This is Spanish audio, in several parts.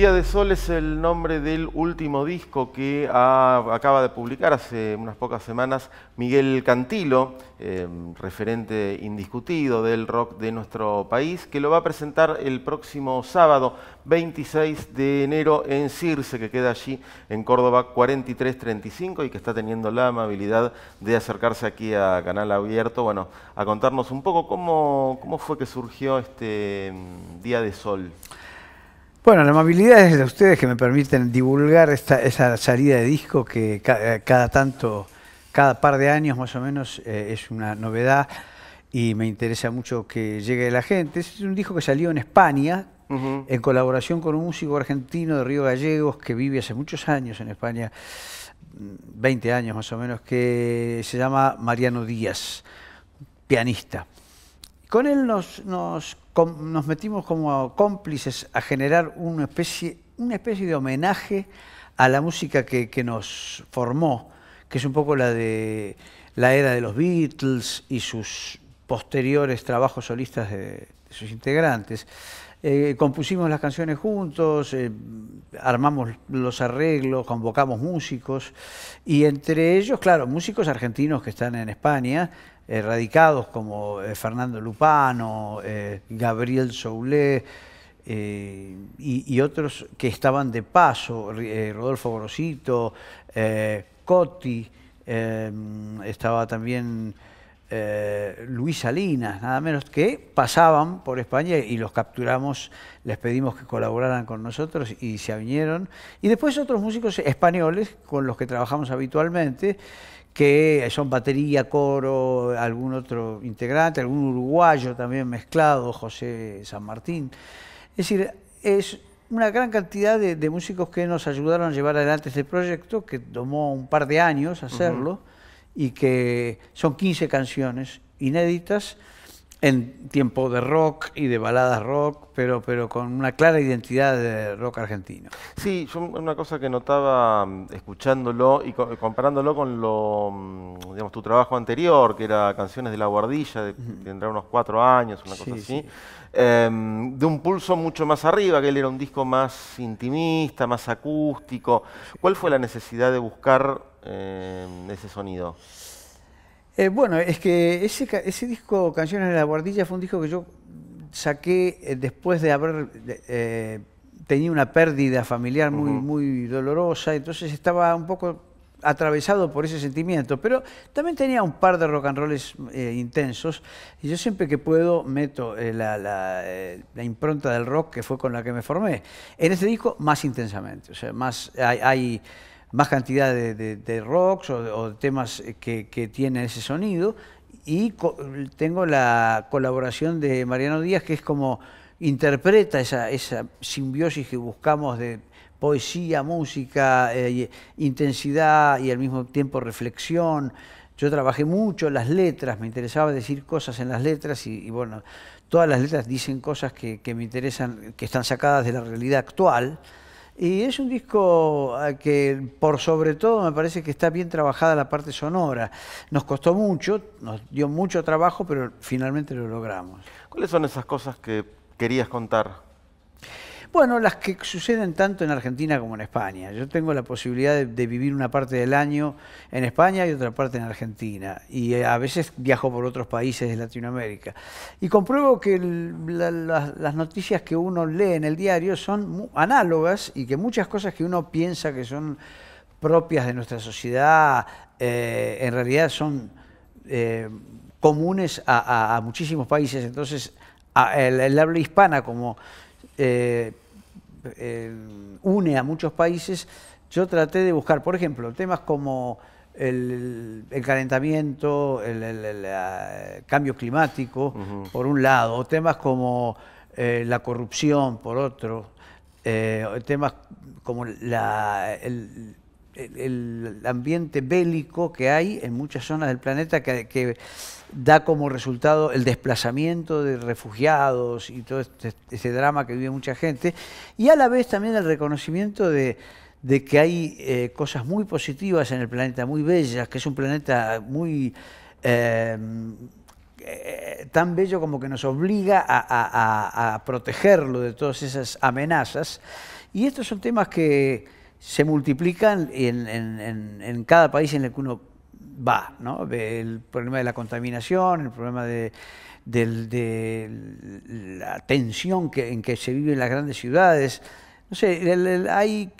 Día de Sol es el nombre del último disco que acaba de publicar hace unas pocas semanas Miguel Cantilo, em, referente indiscutido del rock de nuestro país, que lo va a presentar el próximo sábado 26 de enero en Circe, que queda allí en Córdoba 4335 y que está teniendo la amabilidad de acercarse aquí a Canal Abierto, bueno, a contarnos un poco cómo, cómo fue que surgió este em, Día de Sol. Bueno, la amabilidad es de ustedes que me permiten divulgar esta, esa salida de disco que eh, cada, tanto, cada par de años más o menos eh, es una novedad y me interesa mucho que llegue la gente. Es un disco que salió en España en colaboración con un músico argentino de Río Gallegos que vive hace muchos años en España, 20 mm, años más o menos, que se llama Mariano Díaz, pianista. Con él nos, nos nos metimos como cómplices a generar una especie, una especie de homenaje a la música que, nos formó, que es un poco la de la era de los Beatles y sus posteriores trabajos solistas de, sus integrantes. Eh, compusimos las canciones juntos, eh, armamos los arreglos, convocamos músicos y entre ellos, claro, músicos argentinos que están en España, Erradicados radicados como eh, Fernando Lupano, eh, Gabriel Soulé eh, y, otros que estaban de paso, Rodolfo Grosito, Cotti, em, estaba también... Luis Salinas, nada menos, que pasaban por España y los capturamos, les pedimos que colaboraran con nosotros y se vinieron Y después otros músicos españoles con los que trabajamos habitualmente, que son batería, coro, algún otro integrante, algún uruguayo también mezclado, José San Martín. Es decir, es una gran cantidad de, músicos que nos ayudaron a llevar adelante este proyecto, que tomó un par de años hacerlo, y que son 15 canciones inéditas en tiempo de rock y de baladas rock, pero, pero con una clara identidad de rock argentino. Sí, yo una cosa que notaba mm, escuchándolo y comparándolo con lo, mm, digamos, tu trabajo anterior, que era Canciones de la Guardilla, de, tendrá unos cuatro años, una cosa así, em, de un pulso mucho más arriba, que él era un disco más intimista, más acústico. ¿Cuál fue la necesidad de buscar em, ese sonido? Eh, bueno, es que ese, disco, Canciones de la Guardilla, fue un disco que yo saqué eh, después de haber eh, tenido una pérdida familiar muy, muy dolorosa, entonces estaba un poco atravesado por ese sentimiento, pero también tenía un par de rock and rolls eh, intensos y yo siempre que puedo meto la, impronta del rock que fue con la que me formé. En este disco más intensamente, o sea, más hay más cantidad de, rocks o, o temas que, que tienen ese sonido. Y tengo la colaboración de Mariano Díaz, que es como interpreta esa, esa simbiosis que buscamos de poesía, música, eh, intensidad y al mismo tiempo reflexión. Yo trabajé mucho las letras, me interesaba decir cosas en las letras y, bueno, todas las letras dicen cosas que, me interesan, que están sacadas de la realidad actual. Y es un disco ah, que, por sobre todo, me parece que está bien trabajada la parte sonora. Nos costó mucho, nos dio mucho trabajo, pero finalmente lo logramos. ¿Cuáles son esas cosas que querías contar bueno, las que suceden tanto en Argentina como en España. Yo tengo la posibilidad de, vivir una parte del año en España y otra parte en Argentina. Y eh, a veces viajo por otros países de Latinoamérica. Y compruebo que las noticias que uno lee en el diario son análogas y que muchas cosas que uno piensa que son propias de nuestra sociedad eh, en realidad son... Eh, comunes a, muchísimos países. Entonces, el, habla hispana como eh, une a muchos países, yo traté de buscar, por ejemplo, temas como el, calentamiento, el, cambio climático, por un lado, o temas como eh, la corrupción, por otro, eh, temas como la, el ambiente bélico que hay en muchas zonas del planeta que, da como resultado el desplazamiento de refugiados y todo ese este drama que vive mucha gente, y a la vez también el reconocimiento de, que hay eh, cosas muy positivas en el planeta, muy bellas, que es un planeta muy... Eh, tan bello como que nos obliga a protegerlo de todas esas amenazas. Y estos son temas que, se multiplican en, cada país en el que uno va, El problema de la contaminación, el problema de, la tensión que, en que se vive en las grandes ciudades. No sé, hay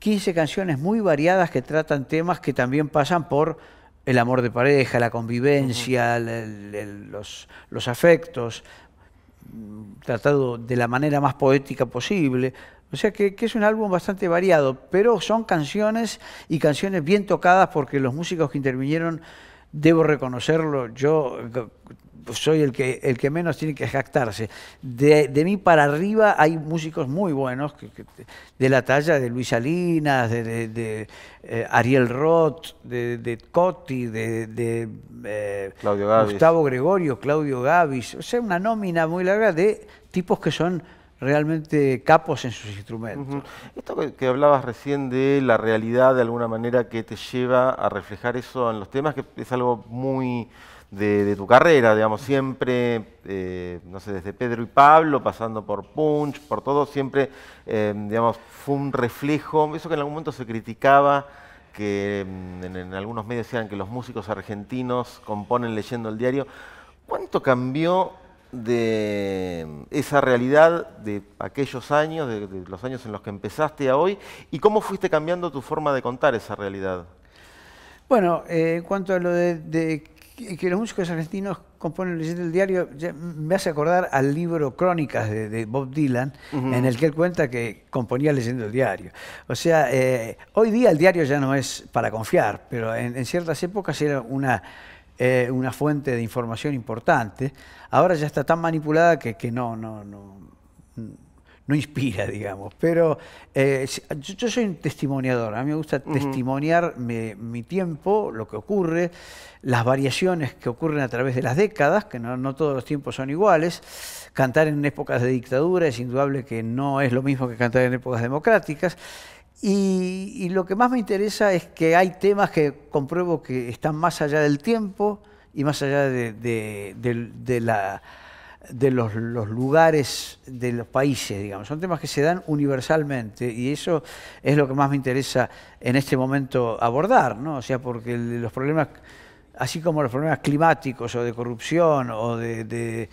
15 canciones muy variadas que tratan temas que también pasan por el amor de pareja, la convivencia, los, los afectos, tratado de la manera más poética posible. O sea que, es un álbum bastante variado, pero son canciones y canciones bien tocadas porque los músicos que intervinieron, debo reconocerlo, yo eh, soy el que, el que menos tiene que jactarse. De, mí para arriba hay músicos muy buenos, de la talla de Luis Salinas, de, eh, Ariel Roth, de, Cotti, de, eh, Gustavo Gregorio, Claudio Gavis. O sea, una nómina muy larga de tipos que son realmente capos en sus instrumentos. Esto que, hablabas recién de la realidad de alguna manera que te lleva a reflejar eso en los temas, que es algo muy de, tu carrera, digamos, siempre, eh, no sé, desde Pedro y Pablo, pasando por Punch, por todo, siempre, eh, digamos, fue un reflejo, eso que en algún momento se criticaba, que mm, en algunos medios decían que los músicos argentinos componen leyendo el diario. ¿Cuánto cambió de esa realidad de aquellos años, de, los años en los que empezaste a hoy, y cómo fuiste cambiando tu forma de contar esa realidad. Bueno, eh, en cuanto a lo de, que los músicos argentinos componen el diario, me hace acordar al libro Crónicas de, Bob Dylan, en el que él cuenta que componía leyendo el diario. O sea, eh, hoy día el diario ya no es para confiar, pero en ciertas épocas era una eh, una fuente de información importante. Ahora ya está tan manipulada que, que no, no, no, no inspira, digamos. Pero eh, yo, soy un testimoniador, a mí me gusta testimoniar mi, tiempo, lo que ocurre, las variaciones que ocurren a través de las décadas, que no, no, todos los tiempos son iguales. Cantar en épocas de dictadura es indudable que no es lo mismo que cantar en épocas democráticas. Y, lo que más me interesa es que hay temas que compruebo que están más allá del tiempo y más allá de, los, los, lugares, de los países, digamos. Son temas que se dan universalmente y eso es lo que más me interesa en este momento abordar, ¿no? O sea, porque los problemas, así como los problemas climáticos o de corrupción o de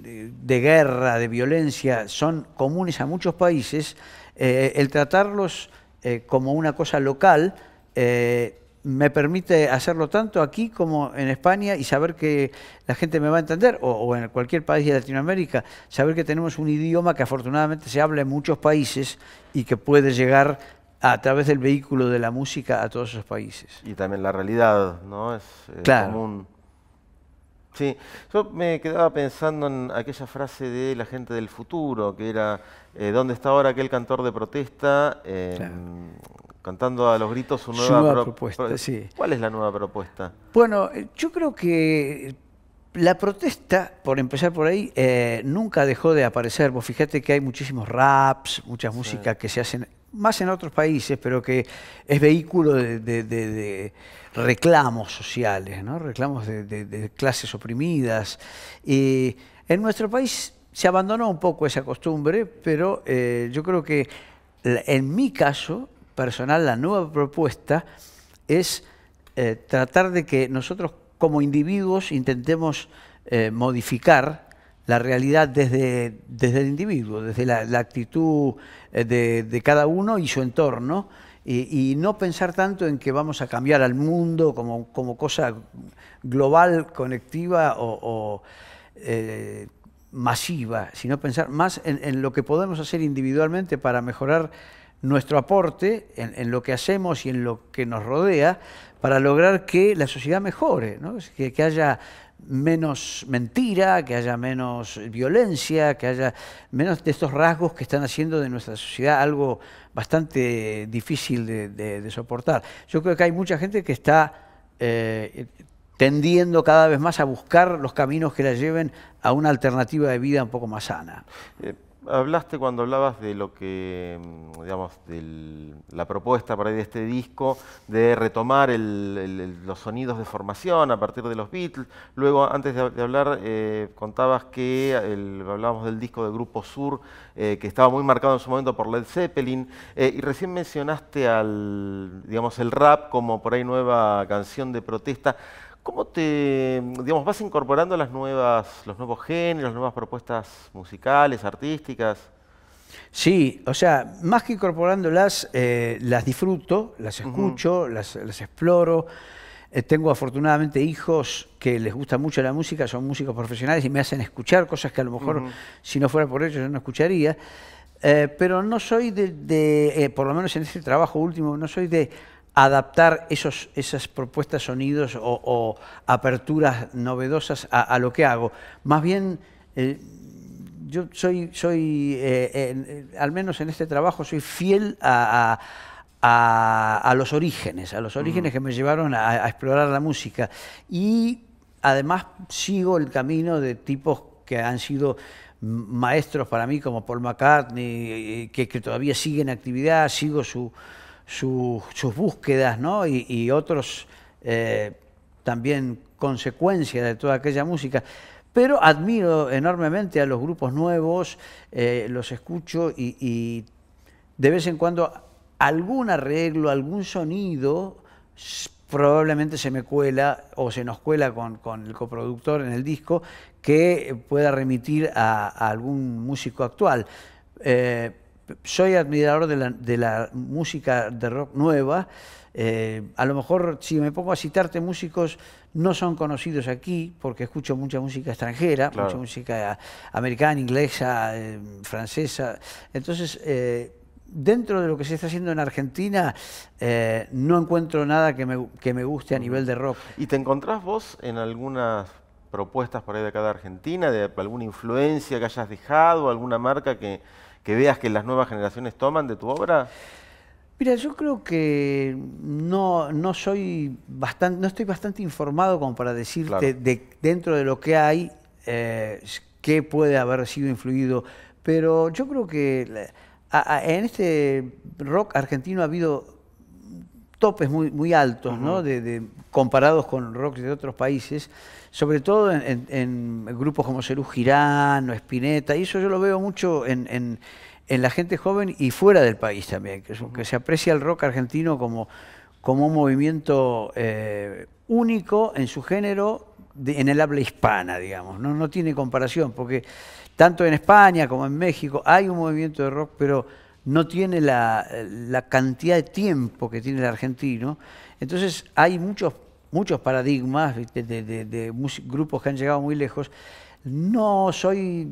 de, guerra, de violencia, son comunes a muchos países, eh, el tratarlos eh, como una cosa local eh, me permite hacerlo tanto aquí como en España y saber que la gente me va a entender, o, en cualquier país de Latinoamérica, saber que tenemos un idioma que afortunadamente se habla en muchos países y que puede llegar a través del vehículo de la música a todos esos países. Y también la realidad, ¿no? Es claro. Sí, yo me quedaba pensando en aquella frase de la gente del futuro, que era, eh, ¿dónde está ahora aquel cantor de protesta? Em, cantando a los gritos su nueva, propuesta. ¿Cuál es la nueva propuesta? Bueno, eh, yo creo que la protesta, por empezar por ahí, eh, nunca dejó de aparecer. Vos fíjate que hay muchísimos raps, muchas música que se hacen más en otros países, pero que es vehículo de, reclamos sociales, reclamos de, clases oprimidas. Y en nuestro país se abandonó un poco esa costumbre, pero eh, yo creo que en mi caso personal la nueva propuesta es eh, tratar de que nosotros como individuos intentemos eh, modificar la realidad desde, desde el individuo, desde la, actitud eh, de, cada uno y su entorno, y, no pensar tanto en que vamos a cambiar al mundo como, cosa global, conectiva o, eh, masiva, sino pensar más en, lo que podemos hacer individualmente para mejorar nuestro aporte, en, lo que hacemos y en lo que nos rodea, para lograr que la sociedad mejore, que, que haya menos mentira, que haya menos violencia, que haya menos de estos rasgos que están haciendo de nuestra sociedad algo bastante difícil de, soportar. Yo creo que hay mucha gente que está eh, tendiendo cada vez más a buscar los caminos que la lleven a una alternativa de vida un poco más sana. Eh, hablaste cuando hablabas de lo que, mm, digamos, de la propuesta para este disco, de retomar los sonidos de formación a partir de los Beatles. Luego, antes de, hablar, eh, contabas que hablábamos del disco de Grupo Sur, eh, que estaba muy marcado en su momento por Led Zeppelin, eh, y recién mencionaste al, digamos, el rap como por ahí nueva canción de protesta. ¿Cómo te, digamos, vas incorporando las nuevas, los nuevos géneros, nuevas propuestas musicales, artísticas? Sí, o sea, más que incorporándolas, eh, las disfruto, las escucho, las, exploro. Eh, tengo afortunadamente hijos que les gusta mucho la música, son músicos profesionales y me hacen escuchar cosas que a lo mejor si no fuera por ellos yo no escucharía. Eh, pero no soy de, de por lo menos en este trabajo último, no soy de adaptar esos, esas propuestas, sonidos o, aperturas novedosas a, lo que hago. Más bien, eh, yo soy, soy eh, eh, al menos en este trabajo, soy fiel a, los orígenes, a los orígenes que me llevaron a, explorar la música. Y además sigo el camino de tipos que han sido maestros para mí, como Paul McCartney, que, que todavía siguen actividad, sigo su, sus, búsquedas ¿no? y, otros eh, también consecuencias de toda aquella música. Pero admiro enormemente a los grupos nuevos, eh, los escucho y, de vez en cuando algún arreglo, algún sonido probablemente se me cuela o se nos cuela con, el coproductor en el disco que pueda remitir a, algún músico actual. Eh, soy admirador de la, música de rock nueva. Eh, a lo mejor si me pongo a citarte músicos no son conocidos aquí porque escucho mucha música extranjera, mucha música americana, inglesa, eh, francesa. Entonces, eh, dentro de lo que se está haciendo en Argentina, no encuentro nada que me, guste a nivel de rock. ¿Y te encontrás vos en algunas propuestas por ahí de acá de Argentina, de alguna influencia que hayas dejado, alguna marca que, que veas que las nuevas generaciones toman de tu obra? Mira, yo creo que no, no soy bastante, no estoy bastante informado como para decirte de, dentro de lo que hay eh, qué puede haber sido influido. Pero yo creo que en este rock argentino ha habido topes muy, muy altos, ¿no? De, comparados con rock de otros países, sobre todo en, grupos como Serú Girán o Spinetta, y eso yo lo veo mucho en, en, la gente joven y fuera del país también, que, se aprecia el rock argentino como, como un movimiento eh, único en su género, en el habla hispana, digamos, ¿no? no tiene comparación, porque tanto en España como en México hay un movimiento de rock, pero no tiene la, cantidad de tiempo que tiene el argentino. Entonces hay muchos, muchos paradigmas de, grupos que han llegado muy lejos. No soy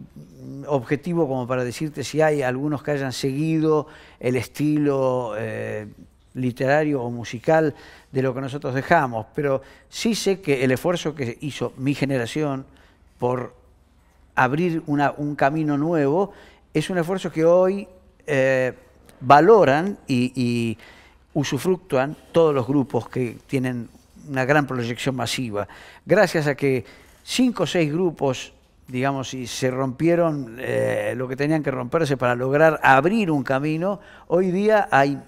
objetivo como para decirte si hay algunos que hayan seguido el estilo eh, literario o musical de lo que nosotros dejamos, pero sí sé que el esfuerzo que hizo mi generación por abrir un camino nuevo es un esfuerzo que hoy eh, valoran y, y, usufructuan todos los grupos que tienen una gran proyección masiva. Gracias a que cinco o seis grupos, digamos, y se rompieron eh, lo que tenían que romperse para lograr abrir un camino, hoy día hay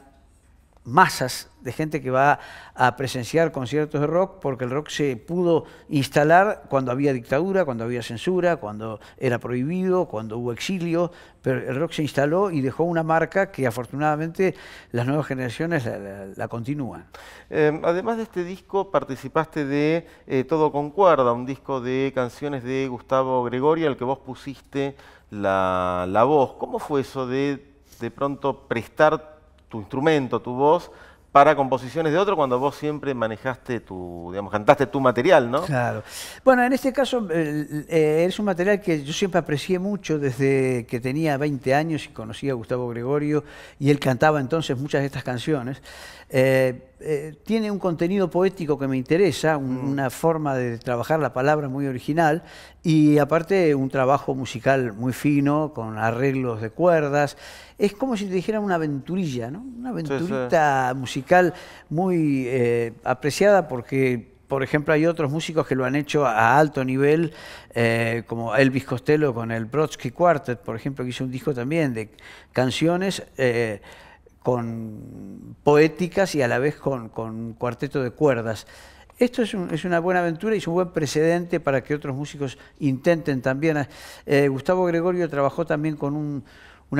masas de gente que va a presenciar conciertos de rock, porque el rock se pudo instalar cuando había dictadura, cuando había censura, cuando era prohibido, cuando hubo exilio, pero el rock se instaló y dejó una marca que afortunadamente las nuevas generaciones la, continúan. Em, además de este disco, participaste de eh, Todo Concuerda, un disco de canciones de Gustavo Gregorio, al que vos pusiste la, la voz. ¿Cómo fue eso de de pronto prestar tu instrumento, tu voz, para composiciones de otro cuando vos siempre manejaste tu, digamos, cantaste tu material, ¿no? Claro. Bueno, en este caso eh, es un material que yo siempre aprecié mucho desde que tenía 20 años y conocí a Gustavo Gregorio y él cantaba entonces muchas de estas canciones. Eh, eh, tiene un contenido poético que me interesa, mm. una forma de trabajar la palabra muy original y aparte un trabajo musical muy fino, con arreglos de cuerdas. Es como si te dijera una aventurilla, ¿no? Una aventurita musical muy eh, apreciada porque por ejemplo, hay otros músicos que lo han hecho a alto nivel, eh, como Elvis Costello con el Brodsky Quartet, por ejemplo, que hizo un disco también de canciones con poéticas y a la vez con, cuarteto de cuerdas. Esto es, una buena aventura y es un buen precedente para que otros músicos intenten también. Eh, Gustavo Gregorio trabajó también con un,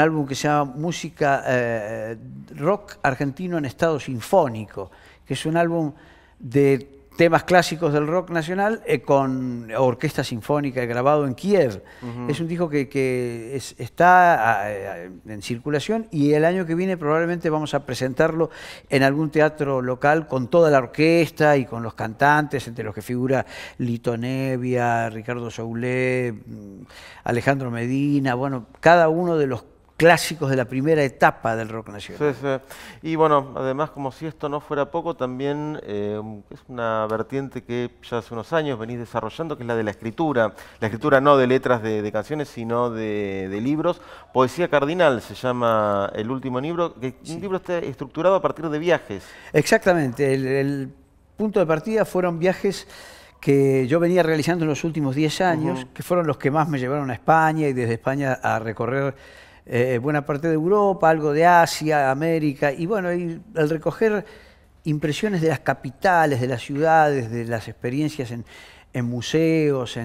álbum que se llama Música eh, Rock Argentino en Estado Sinfónico, que es un álbum de temas clásicos del rock nacional eh, con orquesta sinfónica grabado en Kiev. Es un disco que, está ah, eh, en circulación y el año que viene probablemente vamos a presentarlo en algún teatro local con toda la orquesta y con los cantantes, entre los que figura Lito Nevia, Ricardo Soule, mm, Alejandro Medina, bueno, cada uno de los clásicos de la primera etapa del rock nacional. Sí, sí. Y bueno, además, como si esto no fuera poco, también eh, es una vertiente que ya hace unos años venís desarrollando, que es la de la escritura. La escritura no de letras de, canciones, sino de, libros. Poesía Cardinal se llama el último libro, que un libro está estructurado a partir de viajes. Exactamente. El, punto de partida fueron viajes que yo venía realizando en los últimos 10 años, que fueron los que más me llevaron a España y desde España a recorrer eh, buena parte de Europa, algo de Asia, América, y bueno, al recoger impresiones de las capitales, de las ciudades, de las experiencias en, museos,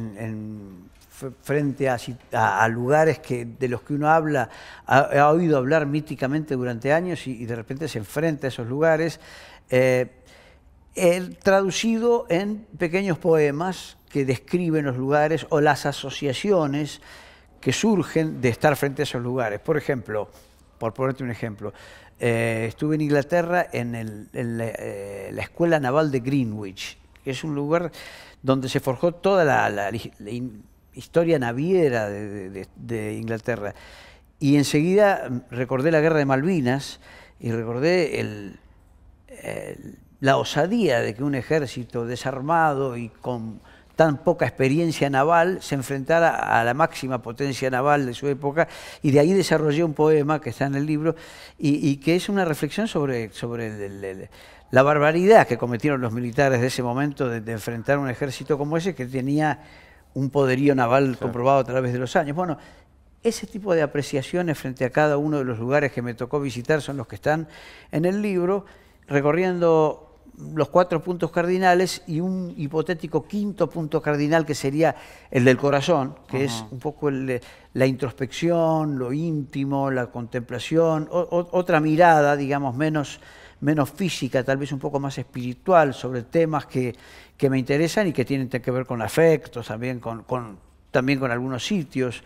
frente a, lugares de los que uno habla, ha, oído hablar míticamente durante años y, de repente se enfrenta a esos lugares, eh, traducido en pequeños poemas que describen los lugares o las asociaciones que surgen de estar frente a esos lugares. Por ejemplo, por ponerte un ejemplo, eh, estuve en Inglaterra en, eh, la, Escuela Naval de Greenwich, que es un lugar donde se forjó toda la, historia naviera de, Inglaterra. Y enseguida mm, recordé la guerra de Malvinas y recordé la osadía de que un ejército desarmado y con tan poca experiencia naval, se enfrentara a la máxima potencia naval de su época, y de ahí desarrollé un poema que está en el libro, y, que es una reflexión sobre, sobre la barbaridad que cometieron los militares de ese momento de, enfrentar un ejército como ese que tenía un poderío naval comprobado a través de los años. Bueno, ese tipo de apreciaciones frente a cada uno de los lugares que me tocó visitar son los que están en el libro, recorriendo los cuatro puntos cardinales y un hipotético quinto punto cardinal que sería el del corazón, que es un poco el, la introspección, lo íntimo, la contemplación, otra mirada, digamos, menos, menos física, tal vez un poco más espiritual sobre temas que, me interesan y que tienen que ver con afectos, también con, también con algunos sitios.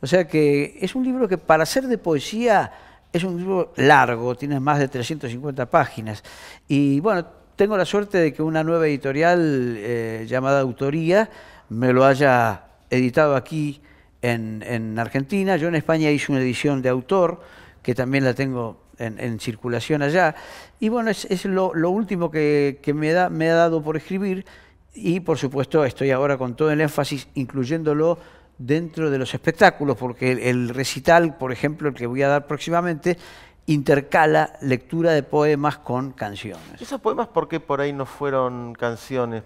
O sea que es un libro que para ser de poesía... Es un libro largo, tiene más de 350 páginas. Y bueno, tengo la suerte de que una nueva editorial eh, llamada Autoría me lo haya editado aquí en, Argentina. Yo en España hice una edición de autor que también la tengo en, circulación allá. Y bueno, es, lo, último que, me, da, ha dado por escribir y por supuesto estoy ahora con todo el énfasis incluyéndolo dentro de los espectáculos, porque el recital, por ejemplo, el que voy a dar próximamente, intercala lectura de poemas con canciones. ¿Esos poemas por qué por ahí no fueron canciones?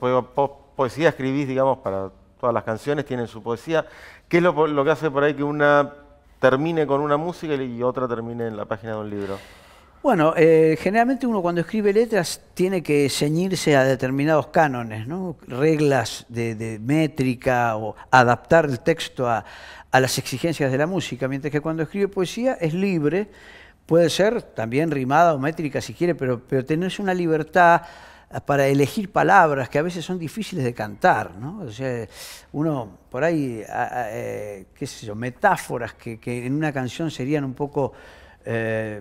poesía escribís, digamos, para todas las canciones, tienen su poesía. ¿Qué es lo, que hace por ahí que una termine con una música y otra termine en la página de un libro? Bueno, eh, generalmente uno cuando escribe letras tiene que ceñirse a determinados cánones, ¿no? reglas de, métrica o adaptar el texto a, a las exigencias de la música, mientras que cuando escribe poesía es libre Puede ser también rimada o métrica si quiere, pero, pero tenés una libertad eh, para elegir palabras que a veces son difíciles de cantar, ¿no? uno por ahí, eh, qué sé yo, metáforas que, en una canción serían un poco... Eh,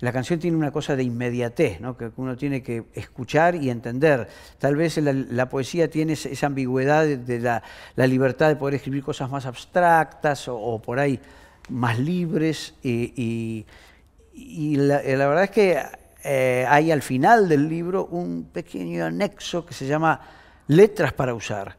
la canción tiene una cosa de inmediatez, ¿no? que uno tiene que escuchar y entender. Tal vez la, poesía tiene esa ambigüedad de, la, libertad de poder escribir cosas más abstractas o, por ahí más libres y y eh, la, verdad es que eh, hay al final del libro un pequeño anexo que se llama Letras para usar,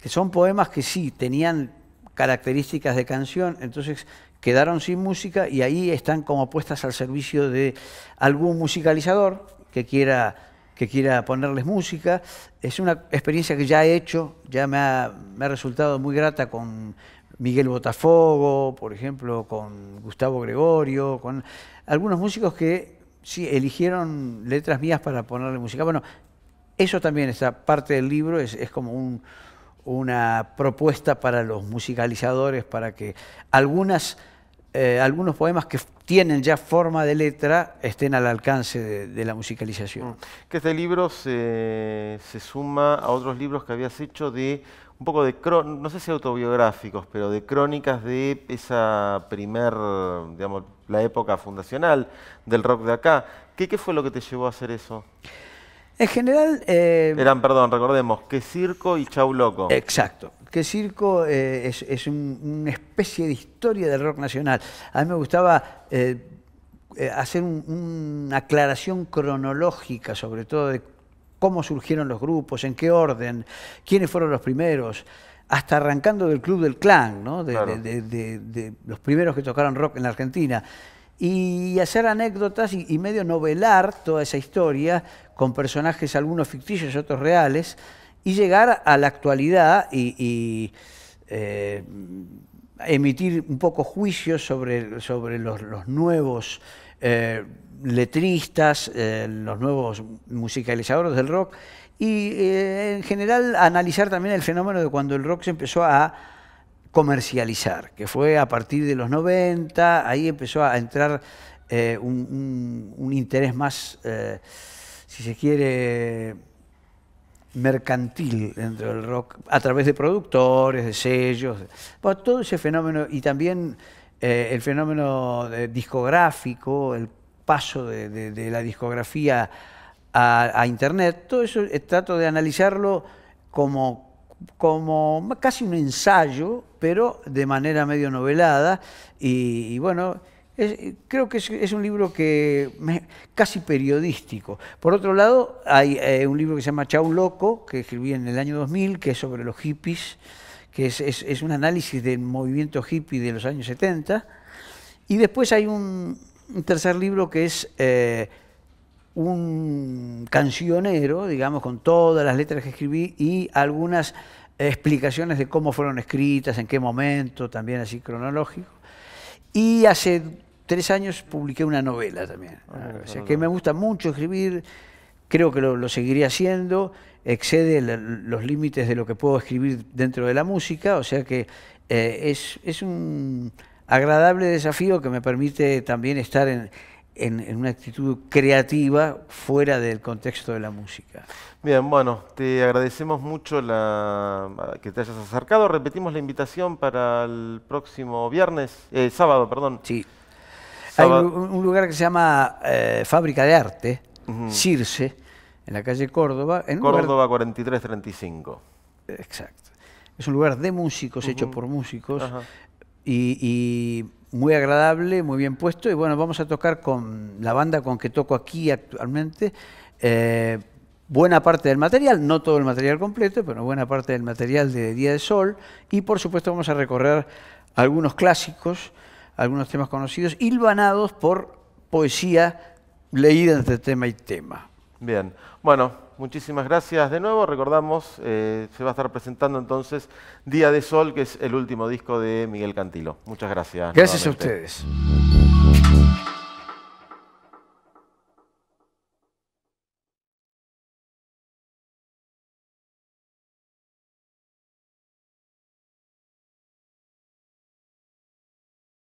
que son poemas que sí tenían características de canción, entonces quedaron sin música y ahí están como puestas al servicio de algún musicalizador que quiera, que quiera ponerles música. Es una experiencia que ya he hecho, ya me ha resultado muy grata con Miguel Botafogo, por ejemplo, con Gustavo Gregorio, con algunos músicos que sí eligieron letras mías para ponerle música. Bueno, eso también esa parte del libro, es, como una propuesta para los musicalizadores, para que algunas, eh, algunos poemas que tienen ya forma de letra estén al alcance de, la musicalización. Mm. Que este libro se, se suma a otros libros que habías hecho de un poco de, no sé si autobiográficos, pero de crónicas de esa primer, digamos, la época fundacional del rock de acá. ¿Qué, fue lo que te llevó a hacer eso? En general... Eh, Eran, perdón, recordemos, Que Circo y Chau Loco. Exacto. Que Circo eh, es, una especie de historia del rock nacional. A mí me gustaba... Eh, hacer una aclaración cronológica, sobre todo de cómo surgieron los grupos, en qué orden, quiénes fueron los primeros, hasta arrancando del Club del Clan, de, los primeros que tocaron rock en la Argentina y hacer anécdotas y, medio novelar toda esa historia con personajes algunos ficticios y otros reales y llegar a la actualidad y, eh, emitir un poco juicios sobre, sobre los, nuevos eh, letristas, eh, los nuevos musicalizadores del rock y eh, en general analizar también el fenómeno de cuando el rock se empezó a comercializar, que fue a partir de los 90, ahí empezó a entrar eh, un, interés más, si se quiere, mercantil dentro del rock, a través de productores, de sellos, todo ese fenómeno y también el fenómeno discográfico, el paso de, la discografía a, Internet, todo eso eh, trato de analizarlo como, como casi un ensayo, pero de manera medio novelada. Y, bueno, creo que es, un libro que casi periodístico. Por otro lado, hay eh, un libro que se llama Chau Loco, que escribí en el año 2000, que es sobre los hippies, que es, es un análisis del movimiento hippie de los años 70. Y después hay un, un tercer libro que es eh, un cancionero, digamos, con todas las letras que escribí y algunas explicaciones de cómo fueron escritas, en qué momento, también así cronológico. Y hace tres años publiqué una novela también. Ah, o sea, que me gusta mucho escribir, creo que lo, seguiré haciendo, excede los límites de lo que puedo escribir dentro de la música, o sea que eh, es un agradable desafío que me permite también estar en, una actitud creativa fuera del contexto de la música. Bien, bueno, te agradecemos mucho que te hayas acercado. Repetimos la invitación para el próximo viernes, eh, sábado, perdón. Sí. Hay un, lugar que se llama eh, Fábrica de Arte, Circe, en la calle Córdoba. En Córdoba 4335. Exacto. Es un lugar de músicos, hecho por músicos y, muy agradable, muy bien puesto. Y bueno, vamos a tocar con la banda con que toco aquí actualmente. Eh, buena parte del material, no todo el material completo, pero buena parte del material de Día de Sol. Y por supuesto vamos a recorrer algunos clásicos, algunos temas conocidos, hilvanados por poesía leída entre tema y tema. Bien, bueno, muchísimas gracias de nuevo. Recordamos, eh, se va a estar presentando entonces Día de Sol, que es el último disco de Miguel Cantilo. Muchas gracias. Gracias a ustedes.